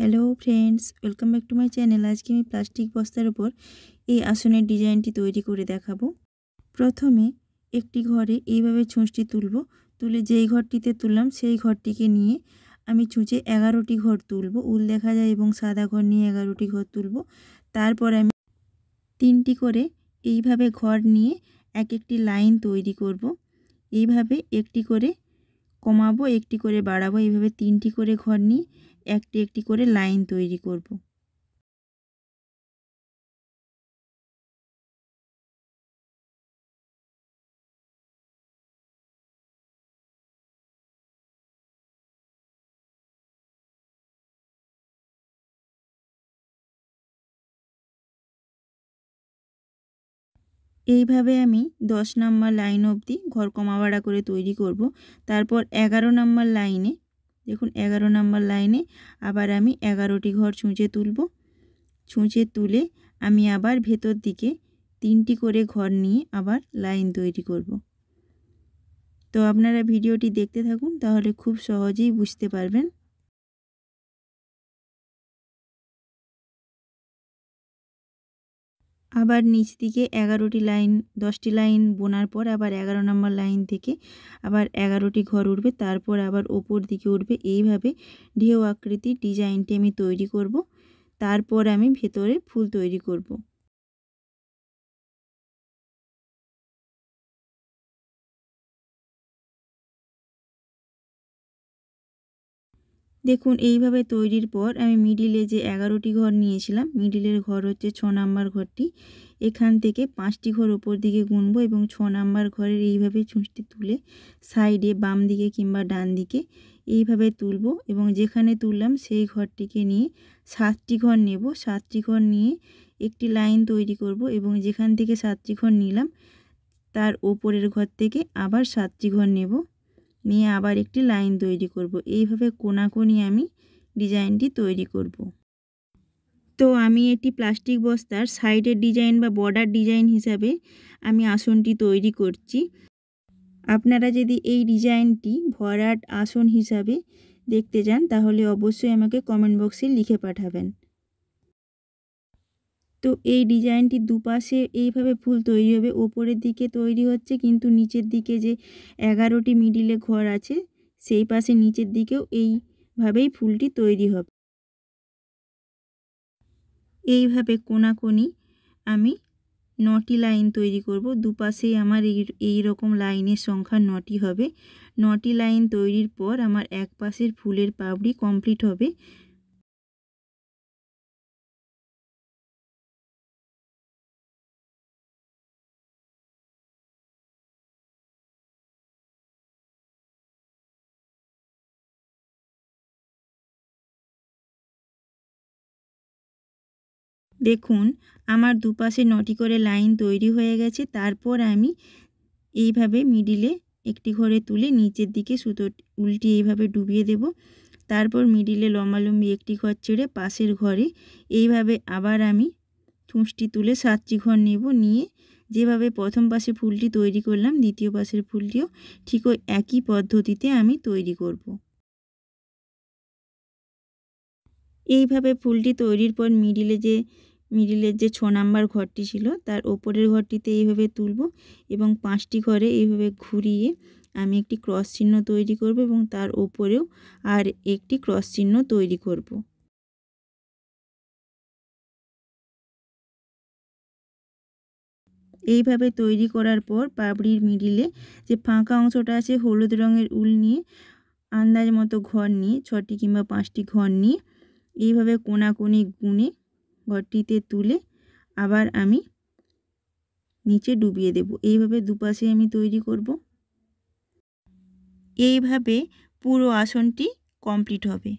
Hello friends welcome back to my channel আজকে আমি plastic বস্তার উপর এই আসনের ডিজাইনটি তৈরি করে দেখাবো প্রথমে একটি ঘরে এইভাবে ছুঁচটি তুলব তুলে যেই ঘরটিতে তুললাম সেই ঘরটিকে নিয়ে আমি ছুঁচে এগারোটি ঘর তুলব উল দেখা যায় এবং সাদা ঘর নিয়ে এগারোটি ঘর তুলব তারপর আমি তিনটি করে এইভাবে ঘর নিয়ে এক একটি লাইন তৈরি করব এইভাবে একটি করে কমাবো একটি করে বাড়াবো এইভাবে তিনটি করে ঘর নিই একটি একটি করে লাইন তৈরি করব এইভাবে আমি 10 নাম্বার লাইন অবধি ঘর কমাবাড়া করে তৈরি করব তারপর 11 নাম্বার লাইনে দেখুন 11 নাম্বার লাইনে আবার আমি 11টি ঘর ছুঁচে তুলব ছুঁচে তুলে আমি আবার ভেতর দিকে তিনটি করে ঘর নিয়ে আবার লাইন তৈরি করব তো আপনারা ভিডিওটি দেখতে থাকুন তাহলে খুব সহজেই বুঝতে পারবেন আবার নিচ দিকে এগারোটি লাইন দশটি লাইন বোনার পর আবার এগারো নম্বর লাইন থেকে আবার এগারোটি ঘর উঠবে তারপর আবার ওপর দিকে উঠবে এইভাবে ঢেউ আকৃতির ডিজাইনটি আমি তৈরি করব তারপর আমি ভেতরে ফুল তৈরি করব। দেখুন এইভাবে তৈরির পর আমি মিডিলে যে এগারোটি ঘর নিয়েছিলাম মিডিলের ঘর হচ্ছে ছ নাম্বার ঘরটি এখান থেকে পাঁচটি ঘর ওপর দিকে গুনবো এবং ছ নাম্বার ঘরের এইভাবে ছুঁচটি তুলে সাইডে বাম দিকে কিংবা ডান দিকে এইভাবে তুলব এবং যেখানে তুললাম সেই ঘরটিকে নিয়ে সাতটি ঘর নেব সাতটি ঘর নিয়ে একটি লাইন তৈরি করব এবং যেখান থেকে সাতটি ঘর নিলাম তার ওপরের ঘর থেকে আবার সাতটি ঘর নেব নিয়ে আবার একটি লাইন তৈরি করব এইভাবে কোনাকোনি আমি ডিজাইনটি তৈরি করব। তো আমি একটি প্লাস্টিক বস্তার সাইডের ডিজাইন বা বর্ডার ডিজাইন হিসাবে আমি আসনটি তৈরি করছি আপনারা যদি এই ডিজাইনটি ভরাট আসন হিসাবে দেখতে চান তাহলে অবশ্যই আমাকে কমেন্ট বক্সে লিখে পাঠাবেন তো এই ডিজাইনটি দুপাশে এইভাবে ফুল তৈরি হবে ওপরের দিকে তৈরি হচ্ছে কিন্তু নিচের দিকে যে এগারোটি মিডিলে ঘর আছে সেই পাশে নিচের দিকেও এইভাবেই ফুলটি তৈরি হবে এইভাবে কোনাকোনি আমি নটি লাইন তৈরি করব দুপাশেই আমার এই এই রকম লাইনের সংখ্যা নটি হবে নটি লাইন তৈরির পর আমার এক পাশের ফুলের পাপড়ি কমপ্লিট হবে দেখুন আমার দুপাশে নটি করে লাইন তৈরি হয়ে গেছে তারপর আমি এইভাবে মিডিলে একটি ঘরে তুলে নিচের দিকে সুতো উল্টি এইভাবে ডুবিয়ে দেব তারপর মিডিলে লম্বালম্বি একটি ঘর ছেড়ে পাশের ঘরে এইভাবে আবার আমি ঠুঁসটি তুলে সাতটি ঘর নেব নিয়ে যেভাবে প্রথম পাশে ফুলটি তৈরি করলাম দ্বিতীয় পাশের ফুলটিও ঠিক ওই একই পদ্ধতিতে আমি তৈরি করব। এইভাবে ফুলটি তৈরির পর মিডিলে যে মিডিলের যে ছ নাম্বার ঘরটি ছিল তার ওপরের ঘরটিতে এইভাবে তুলব এবং পাঁচটি ঘরে এইভাবে ঘুরিয়ে আমি একটি ক্রস চিহ্ন তৈরি করব এবং তার ওপরেও আর একটি ক্রস চিহ্ন তৈরি করব এইভাবে তৈরি করার পর পাবড়ির মিডিলে যে ফাঁকা অংশটা আছে হলুদ রঙের উল নিয়ে আন্দাজ মতো ঘর নিয়ে ছটি কিংবা পাঁচটি ঘর নিয়ে এইভাবে কোনি গুনে ঘরটিতে তুলে আবার আমি নিচে ডুবিয়ে দেব এইভাবে দুপাশে আমি তৈরি করব এইভাবে পুরো আসনটি কমপ্লিট হবে